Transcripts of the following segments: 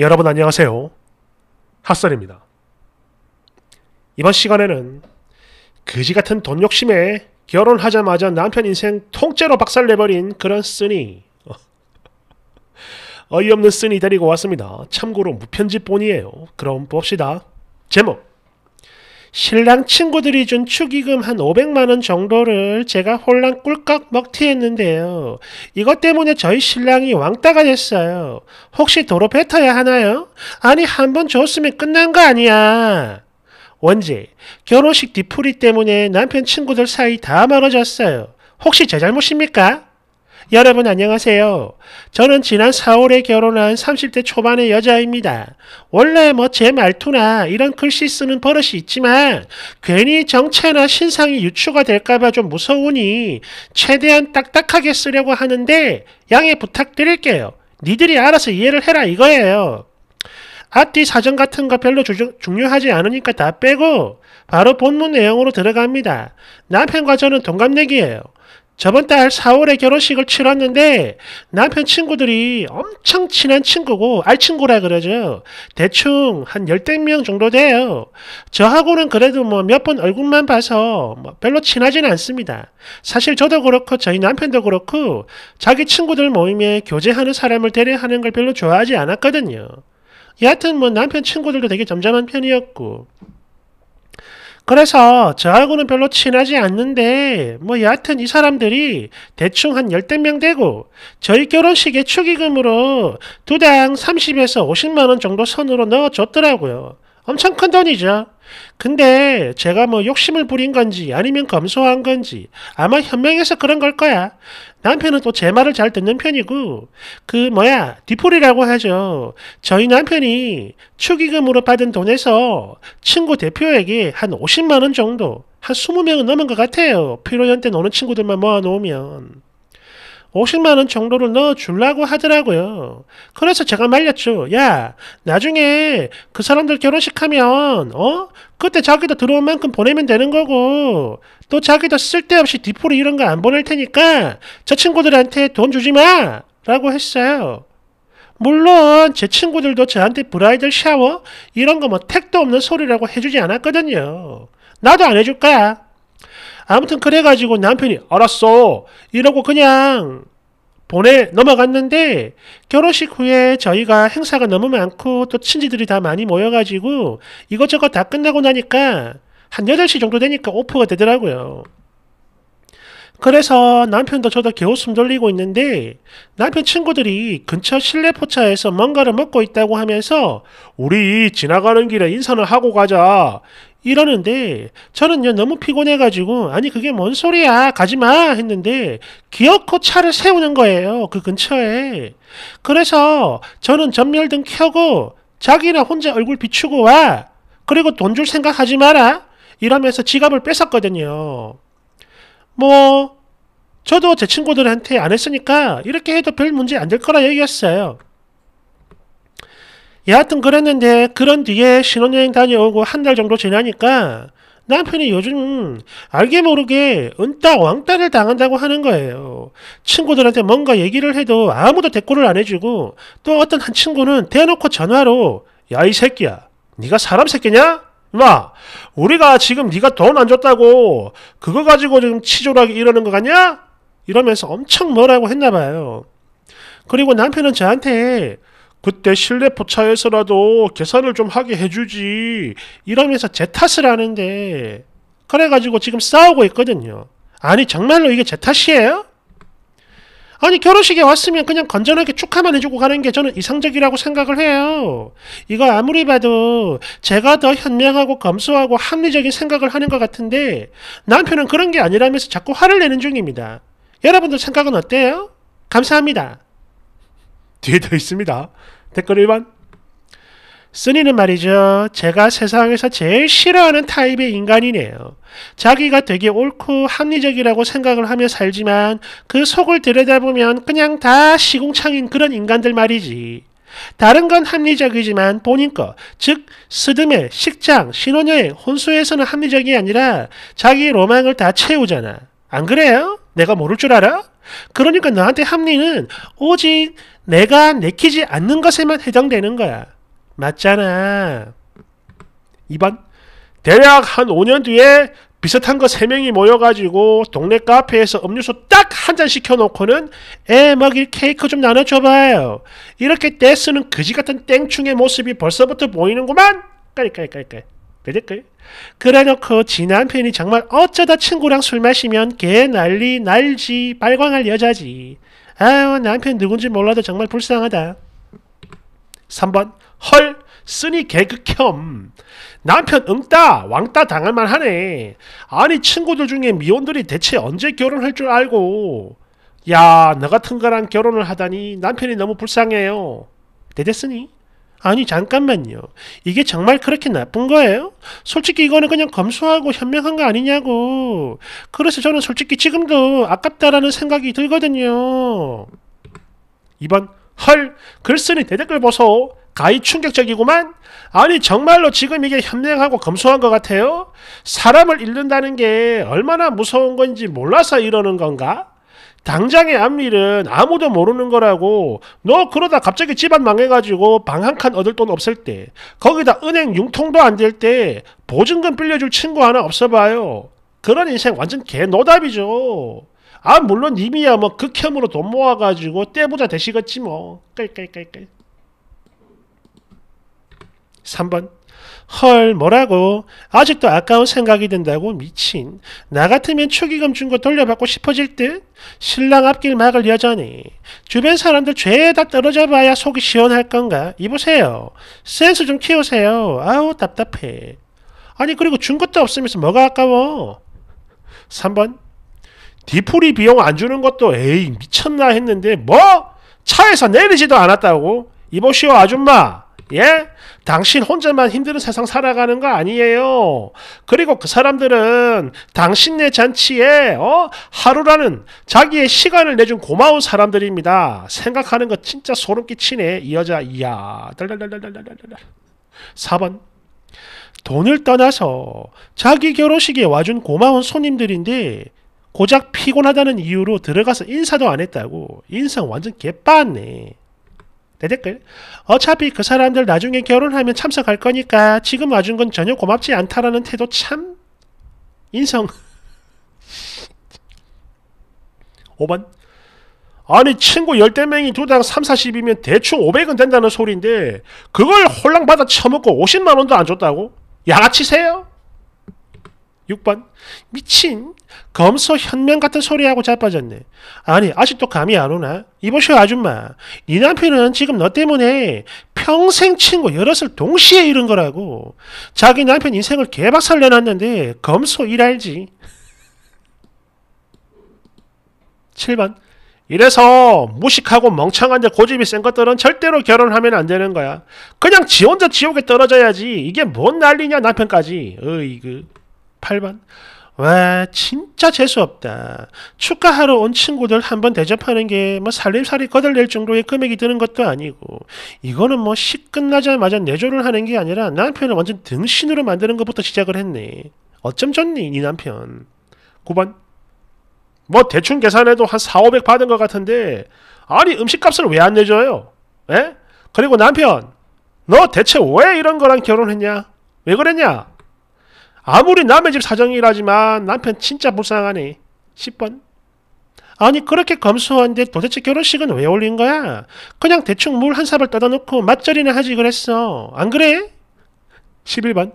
여러분 안녕하세요. 핫설입니다. 이번 시간에는 그지 같은 돈 욕심에 결혼하자마자 남편 인생 통째로 박살내버린 그런 쓰니 어이없는 쓰니 데리고 왔습니다. 참고로 무편집본이에요. 그럼 봅시다. 제목 신랑 친구들이 준 축의금 한 500만 원 정도를 제가 홀랑 꿀꺽 먹튀했는데요. 이것 때문에 저희 신랑이 왕따가 됐어요. 혹시 도로 뱉어야 하나요? 아니 한번 줬으면 끝난 거 아니야. 원제 결혼식 뒤풀이 때문에 남편 친구들 사이 다 멀어졌어요. 혹시 제 잘못입니까? 여러분 안녕하세요. 저는 지난 4월에 결혼한 30대 초반의 여자입니다. 원래 뭐 제 말투나 이런 글씨 쓰는 버릇이 있지만 괜히 정체나 신상이 유추가 될까봐 좀 무서우니 최대한 딱딱하게 쓰려고 하는데 양해 부탁드릴게요. 니들이 알아서 이해를 해라 이거예요. 앞뒤 사정 같은 거 별로 주, 중요하지 않으니까 다 빼고 바로 본문 내용으로 들어갑니다. 남편과 저는 동갑내기예요. 저번 달 4월에 결혼식을 치렀는데 남편 친구들이 엄청 친한 친구고 알친구라 그러죠. 대충 한 열댓 명 정도 돼요. 저하고는 그래도 뭐 몇 번 얼굴만 봐서 뭐 별로 친하지는 않습니다. 사실 저도 그렇고 저희 남편도 그렇고 자기 친구들 모임에 교제하는 사람을 대례하는 걸 별로 좋아하지 않았거든요. 여하튼 뭐 남편 친구들도 되게 점잖한 편이었고 그래서 저하고는 별로 친하지 않는데 뭐 여하튼 이 사람들이 대충 한 열댓 명 되고 저희 결혼식에 축의금으로 두당 30에서 50만원 정도 선으로 넣어줬더라고요. 엄청 큰 돈이죠. 근데 제가 뭐 욕심을 부린 건지 아니면 검소한 건지 아마 현명해서 그런 걸 거야. 남편은 또 제 말을 잘 듣는 편이고 그 뭐야 디폴이라고 하죠. 저희 남편이 축의금으로 받은 돈에서 친구 대표에게 한 50만 원 정도 한 20명은 넘은 것 같아요. 필요연 때 노는 친구들만 모아놓으면. 50만 원 정도를 넣어 주려고 하더라고요. 그래서 제가 말렸죠. 야, 나중에 그 사람들 결혼식 하면 어? 그때 자기도 들어온 만큼 보내면 되는 거고 또 자기도 쓸데없이 디포리 이런 거 안 보낼 테니까 저 친구들한테 돈 주지 마! 라고 했어요. 물론 제 친구들도 저한테 브라이덜 샤워 이런 거 뭐 택도 없는 소리라고 해주지 않았거든요. 나도 안 해줄 거야. 아무튼 그래가지고 남편이 알았어 이러고 그냥 보내 넘어갔는데 결혼식 후에 저희가 행사가 너무 많고 또 친지들이 다 많이 모여가지고 이것저것 다 끝나고 나니까 한 8시 정도 되니까 오프가 되더라고요. 그래서 남편도 저도 겨우 숨 돌리고 있는데 남편 친구들이 근처 실내 포차에서 뭔가를 먹고 있다고 하면서 우리 지나가는 길에 인사를 하고 가자 이러는데 저는 너무 피곤해가지고 아니 그게 뭔 소리야 가지마 했는데 기어코 차를 세우는 거예요 그 근처에 그래서 저는 전멸등 켜고 자기나 혼자 얼굴 비추고 와 그리고 돈 줄 생각 하지 마라 이러면서 지갑을 뺏었거든요 뭐 저도 제 친구들한테 안 했으니까 이렇게 해도 별 문제 안 될 거라 얘기했어요 여하튼 그랬는데 그런 뒤에 신혼여행 다녀오고 한 달 정도 지나니까 남편이 요즘 알게 모르게 은따 왕따를 당한다고 하는 거예요. 친구들한테 뭔가 얘기를 해도 아무도 대꾸를 안 해주고 또 어떤 한 친구는 대놓고 전화로 야 이 새끼야 네가 사람 새끼냐? 마 우리가 지금 네가 돈 안 줬다고 그거 가지고 지금 치졸하게 이러는 거 같냐? 이러면서 엄청 뭐라고 했나 봐요. 그리고 남편은 저한테 그때 실내 포차에서라도 계산을 좀 하게 해주지. 이러면서 제 탓을 하는데, 그래가지고 지금 싸우고 있거든요. 아니, 정말로 이게 제 탓이에요? 아니, 결혼식에 왔으면 그냥 건전하게 축하만 해주고 가는 게 저는 이상적이라고 생각을 해요. 이거 아무리 봐도 제가 더 현명하고 검소하고 합리적인 생각을 하는 것 같은데, 남편은 그런 게 아니라면서 자꾸 화를 내는 중입니다. 여러분들 생각은 어때요? 감사합니다. 뒤에 더 있습니다. 댓글 1번. 쓰니는 말이죠. 제가 세상에서 제일 싫어하는 타입의 인간이네요. 자기가 되게 옳고 합리적이라고 생각을 하며 살지만 그 속을 들여다보면 그냥 다시궁창인 그런 인간들 말이지. 다른 건 합리적이지만 본인 거, 즉 스드메, 식장, 신혼여행, 혼수에서는 합리적이 아니라 자기 로망을 다 채우잖아. 안 그래요? 내가 모를 줄 알아? 그러니까 나한테 합리는 오직 내가 내키지 않는 것에만 해당되는 거야. 맞잖아. 2번 대략 한 5년 뒤에 비슷한 거 3명이 모여가지고 동네 카페에서 음료수 딱 한 잔 시켜놓고는 애 먹일 케이크 좀 나눠줘봐요. 이렇게 떼쓰는 그지 같은 땡충의 모습이 벌써부터 보이는구만. 까리까리까리까리. 그댓글 그래놓고 지남 편이 정말 어쩌다 친구랑 술 마시면 개 난리 날지 빨광할 여자지. 아유 남편 누군지 몰라도 정말 불쌍하다. 3번 헐 쓰니 개그겸 남편 응따 왕따 당할만 하네. 아니 친구들 중에 미혼들이 대체 언제 결혼할 줄 알고 야 너 같은 거랑 결혼을 하다니 남편이 너무 불쌍해요. 대댔쓰니 아니 잠깐만요. 이게 정말 그렇게 나쁜 거예요? 솔직히 이거는 그냥 검수하고 현명한 거 아니냐고. 그래서 저는 솔직히 지금도 아깝다라는 생각이 들거든요. 2번 헐 글쓴이 대댓글 보소. 가히 충격적이구만. 아니 정말로 지금 이게 현명하고 검소한 것 같아요? 사람을 잃는다는 게 얼마나 무서운 건지 몰라서 이러는 건가? 당장의 앞일은 아무도 모르는 거라고 너 그러다 갑자기 집안 망해가지고 방 한 칸 얻을 돈 없을 때 거기다 은행 융통도 안 될 때 보증금 빌려줄 친구 하나 없어봐요 그런 인생 완전 개노답이죠 아 물론 님이야 뭐 극혐으로 돈 모아가지고 때보자 되시겠지 뭐 깔깔깔깔. 3번 헐 뭐라고 아직도 아까운 생각이 든다고 미친 나 같으면 축의금 준 거 돌려받고 싶어질 듯 신랑 앞길 막을 여자니 주변 사람들 죄에 다 떨어져 봐야 속이 시원할 건가 이보세요 센스 좀 키우세요 아우 답답해 아니 그리고 준 것도 없으면서 뭐가 아까워 3번 디프리 비용 안 주는 것도 에이 미쳤나 했는데 뭐 차에서 내리지도 않았다고 이보시오 아줌마 예? 당신 혼자만 힘든 세상 살아가는 거 아니에요. 그리고 그 사람들은 당신네 잔치에 어? 하루라는 자기의 시간을 내준 고마운 사람들입니다. 생각하는 거 진짜 소름 끼치네. 이 여자 이야. 달달달달달달달. 4번 돈을 떠나서 자기 결혼식에 와준 고마운 손님들인데 고작 피곤하다는 이유로 들어가서 인사도 안 했다고 인상 완전 개빠네. 댓글 어차피 그 사람들 나중에 결혼하면 참석할 거니까 지금 와준 건 전혀 고맙지 않다라는 태도 참 인성 5번 아니 친구 열대 명이 두당 3, 40이면 대충 500은 된다는 소리인데 그걸 홀랑 받아 처먹고 50만원도 안 줬다고? 양아치세요? 6번 미친 검소 현명 같은 소리하고 자빠졌네 아니 아직도 감이 안 오나 이보시 아줌마 네 남편은 지금 너 때문에 평생 친구 여럿을 동시에 잃은 거라고 자기 남편 인생을 개박살 내놨는데 검소 일알지 7번 이래서 무식하고 멍청한데 고집이 센 것들은 절대로 결혼하면 안 되는 거야 그냥 지 혼자 지옥에 떨어져야지 이게 뭔 난리냐 남편까지 어이그 8번. 와, 진짜 재수없다. 축하하러온 친구들 한번 대접하는 게 뭐 살림살이 거덜낼 정도의 금액이 드는 것도 아니고, 이거는 뭐 식 끝나자마자 내조를 하는 게 아니라 남편을 완전 등신으로 만드는 것부터 시작을 했네. 어쩜 좋니, 이 남편. 9번. 뭐 대충 계산해도 한 4, 500 받은 것 같은데, 아니, 음식값을 왜 안 내줘요? 에? 예? 그리고 남편, 너 대체 왜 이런 거랑 결혼했냐? 왜 그랬냐? 아무리 남의 집 사정이라지만 남편 진짜 불쌍하네. 10번. 아니 그렇게 검소한데 도대체 결혼식은 왜 올린 거야? 그냥 대충 물한 삽을 떠다 놓고 맞절이나 하지 그랬어. 안 그래? 11번.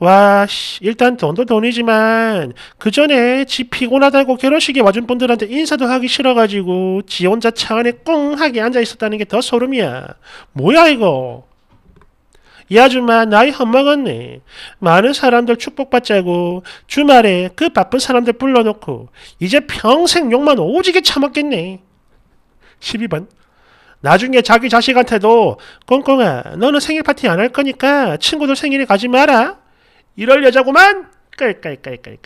와, 씨, 일단 돈도 돈이지만, 그 전에 지 피곤하다고 결혼식에 와준 분들한테 인사도 하기 싫어가지고, 지 혼자 차 안에 꽁하게 앉아 있었다는 게 더 소름이야. 뭐야, 이거? 이 아줌마 나이 헛먹었네. 많은 사람들 축복받자고 주말에 그 바쁜 사람들 불러놓고 이제 평생 욕만 오지게 참았겠네. 12번 나중에 자기 자식한테도 꽁꽁아 너는 생일 파티 안 할 거니까 친구들 생일에 가지 마라. 이럴 여자구만. 깔깔깔깔깔.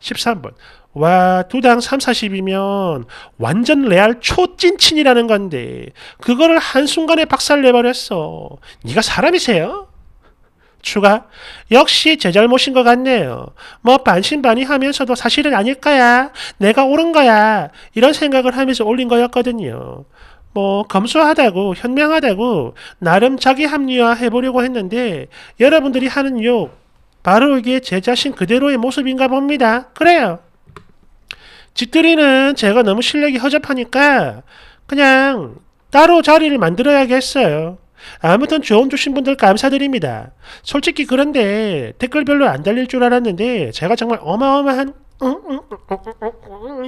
13번 와, 두당 3, 40이면 완전 레알 초찐친이라는 건데 그거를 한순간에 박살내버렸어. 네가 사람이세요? 추가 역시 제 잘못인 것 같네요. 뭐 반신반의하면서도 사실은 아닐 거야. 내가 옳은 거야. 이런 생각을 하면서 올린 거였거든요. 뭐 검소하다고 현명하다고 나름 자기 합리화 해보려고 했는데 여러분들이 하는 욕 바로 이게 제 자신 그대로의 모습인가 봅니다. 그래요. 집들이는 제가 너무 실력이 허접하니까 그냥 따로 자리를 만들어야겠어요. 아무튼 조언 주신 분들 감사드립니다. 솔직히 그런데 댓글 별로 안 달릴 줄 알았는데 제가 정말 어마어마한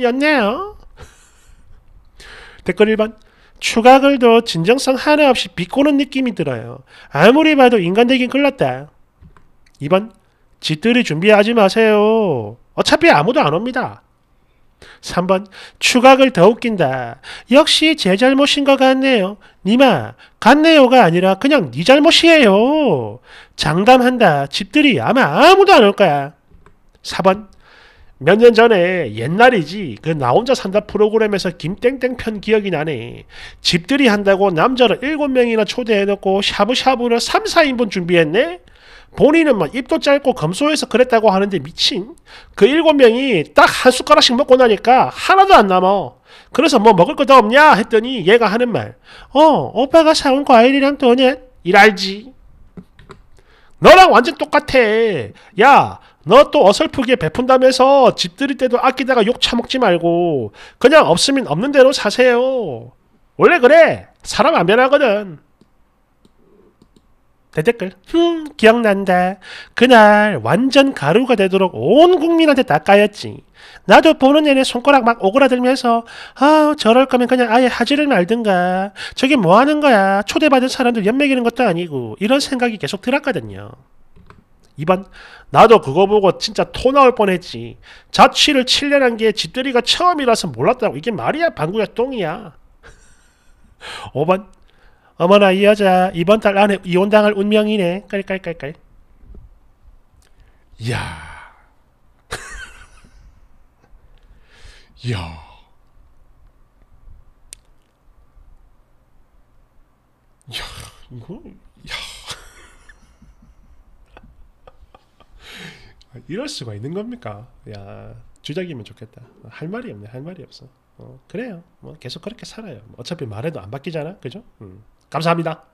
였네요. 댓글 1번 추가 글도 진정성 하나 없이 비꼬는 느낌이 들어요. 아무리 봐도 인간되긴 글렀다. 2번 집들이 준비하지 마세요. 어차피 아무도 안 옵니다. 3번 추각을 더 웃긴다. 역시 제 잘못인 것 같네요. 니마 같네요가 아니라 그냥 니 잘못이에요. 장담한다. 집들이 아마 아무도 안 올 거야. 4번 몇 년 전에 옛날이지 그 나 혼자 산다 프로그램에서 김땡땡 편 기억이 나네. 집들이 한다고 남자를 7명이나 초대해놓고 샤브샤브를 3, 4인분 준비했네. 본인은 막 입도 짧고 검소해서 그랬다고 하는데 미친 그 일곱 명이 딱 한 숟가락씩 먹고 나니까 하나도 안 남아 그래서 뭐 먹을 것도 없냐 했더니 얘가 하는 말 어 오빠가 사온 과일이랑 도넛 일알지 너랑 완전 똑같아 야너 또 어설프게 베푼다면서 집 들일 때도 아끼다가 욕 처먹지 말고 그냥 없으면 없는 대로 사세요 원래 그래 사람 안 변하거든 대댓글 흠 기억난다 그날 완전 가루가 되도록 온 국민한테 다 까였지 나도 보는 내내 손가락 막 오그라들면서 아 저럴 거면 그냥 아예 하지를 말든가 저게 뭐 하는 거야 초대받은 사람들 연맥이는 것도 아니고 이런 생각이 계속 들었거든요 2번 나도 그거 보고 진짜 토 나올 뻔했지 자취를 7년 한게 집들이가 처음이라서 몰랐다고 이게 말이야 방구야 똥이야 5번 어머나 이 여자 이번 달 안에 이혼당할 운명이네. 깔깔깔깔. 이야. 야 야, 이거, 야. 아, 이럴 수가 있는 겁니까? 야, 주작이면 좋겠다. 할 말이 없네, 할 말이 없어. 어, 그래요. 뭐, 계속 그렇게 살아요. 어차피 말해도 안 바뀌잖아, 그죠? 음. 감사합니다.